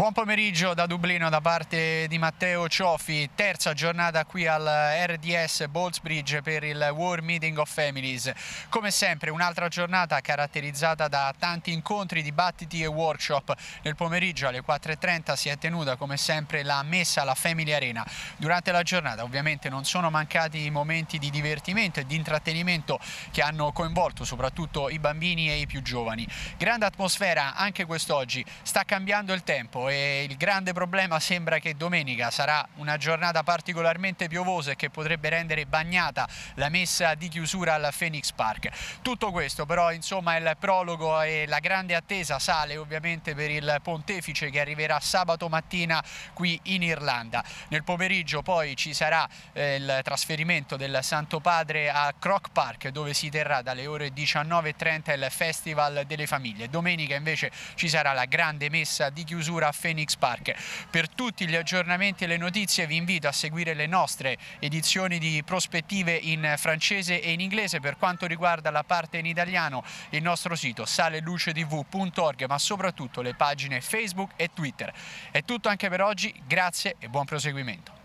Buon pomeriggio da Dublino da parte di Matteo Ciofi, terza giornata qui al RDS Boltsbridge per il War Meeting of Families. Come sempre un'altra giornata caratterizzata da tanti incontri, dibattiti e workshop. Nel pomeriggio alle 4.30 si è tenuta come sempre la messa alla Family Arena. Durante la giornata ovviamente non sono mancati i momenti di divertimento e di intrattenimento che hanno coinvolto soprattutto i bambini e i più giovani. Grande atmosfera anche quest'oggi, sta cambiando il tempo e il grande problema sembra che domenica sarà una giornata particolarmente piovosa e che potrebbe rendere bagnata la messa di chiusura al Phoenix Park. Tutto questo però insomma è il prologo e la grande attesa sale ovviamente per il pontefice che arriverà sabato mattina qui in Irlanda. Nel pomeriggio poi ci sarà eh, il trasferimento del Santo Padre a Croc Park dove si terrà dalle ore 19.30 il Festival delle Famiglie. Domenica invece ci sarà la grande messa di chiusura Phoenix Park. Per tutti gli aggiornamenti e le notizie vi invito a seguire le nostre edizioni di prospettive in francese e in inglese per quanto riguarda la parte in italiano il nostro sito salelucetv.org ma soprattutto le pagine Facebook e Twitter. È tutto anche per oggi, grazie e buon proseguimento.